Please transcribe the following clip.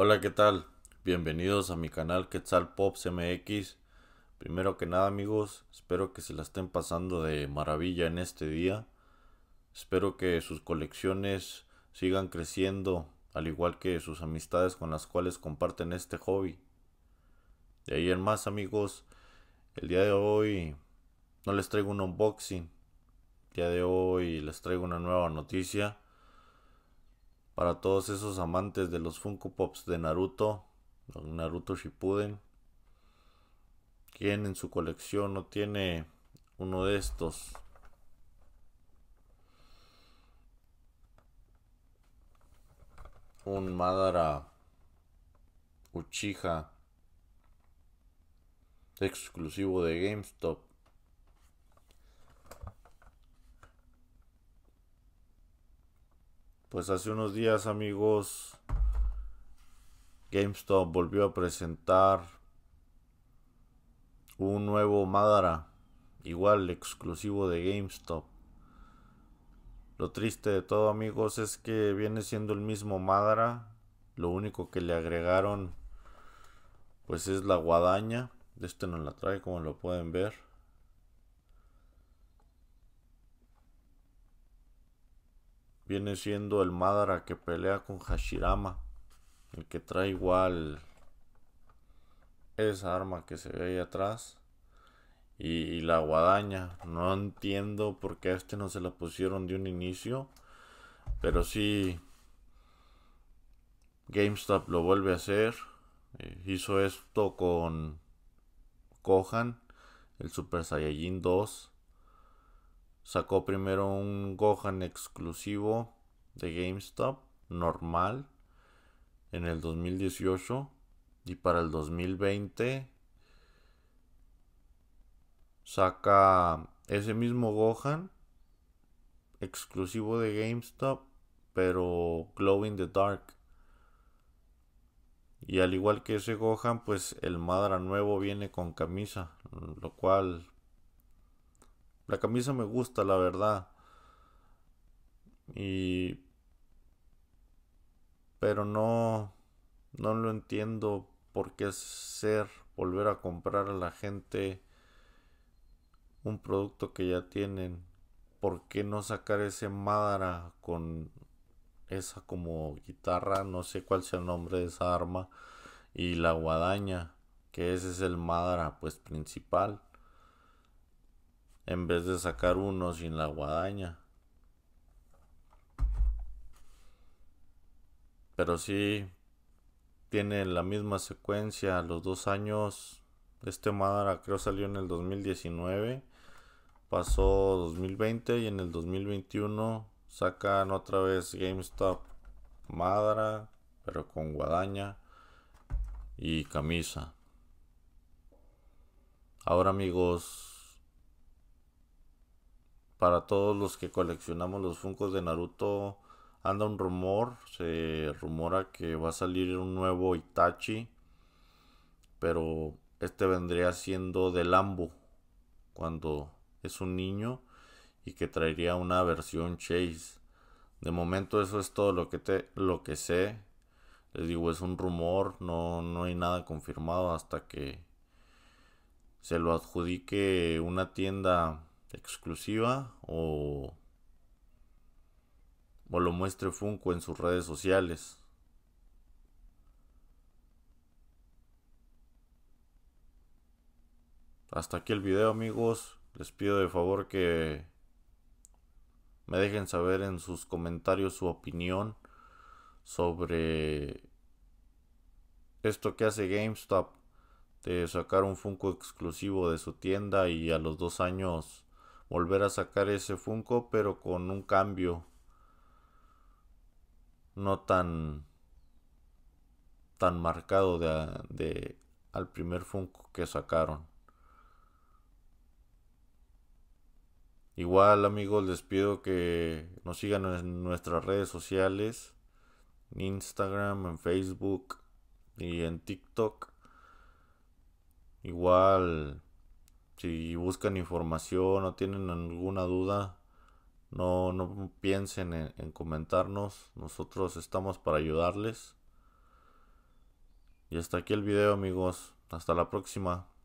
Hola, ¿qué tal? Bienvenidos a mi canal Quetzal Pops MX. Primero que nada, amigos, espero que se la estén pasando de maravilla en este día. Espero que sus colecciones sigan creciendo, al igual que sus amistades con las cuales comparten este hobby. De ahí en más, amigos, el día de hoy no les traigo un unboxing. El día de hoy les traigo una nueva noticia para todos esos amantes de los Funko Pops de Naruto, Naruto Shippuden, quien en su colección no tiene uno de estos. Un Madara Uchiha exclusivo de GameStop. Pues hace unos días amigos, GameStop volvió a presentar un nuevo Madara, igual exclusivo de GameStop. Lo triste de todo amigos es que viene siendo el mismo Madara, lo único que le agregaron pues es la guadaña. de Este no la trae como lo pueden ver. viene siendo el Madara que pelea con Hashirama, el que trae igual esa arma que se ve ahí atrás y, la guadaña. No entiendo por qué a este no se la pusieron de un inicio, pero sí GameStop lo vuelve a hacer. Eh, hizo esto con Kohan, el Super Saiyajin 2 Sacó primero un Gohan exclusivo de GameStop, normal, en el 2018. Y para el 2020 saca ese mismo Gohan, exclusivo de GameStop, pero Glow in the Dark. Y al igual que ese Gohan, pues el Madra nuevo viene con camisa, lo cual la camisa me gusta, la verdad. Y... Pero no... No lo entiendo por qué ser volver a comprar a la gente un producto que ya tienen. ¿Por qué no sacar ese Madara con esa como guitarra, no sé cuál sea el nombre de esa arma, y la guadaña, que ese es el Madara pues principal en vez de sacar uno sin la guadaña. Pero sí tiene la misma secuencia, los dos años. Este Madara creo salió en el 2019, pasó 2020 y en el 2021 sacan otra vez GameStop Madara, pero con guadaña y camisa. Ahora amigos, para todos los que coleccionamos los Funkos de Naruto, anda un rumor, se rumora que va a salir un nuevo Itachi, pero este vendría siendo de Lambo, cuando es un niño y que traería una versión Chase. De momento eso es todo lo que, te, lo que sé. Les digo, es un rumor, no, no hay nada confirmado hasta que se lo adjudique una tienda exclusiva o, o lo muestre Funko en sus redes sociales. Hasta aquí el video amigos. Les pido de favor que me dejen saber en sus comentarios su opinión sobre esto que hace GameStop de sacar un Funko exclusivo de su tienda y a los dos años volver a sacar ese Funko, pero con un cambio no tan tan marcado de, al primer Funko que sacaron. Igual amigos les pido que nos sigan en nuestras redes sociales, en Instagram, en Facebook y en TikTok. Igual si buscan información o tienen alguna duda, no, piensen en, en, comentarnos. Nosotros estamos para ayudarles. Y hasta aquí el video amigos. Hasta la próxima.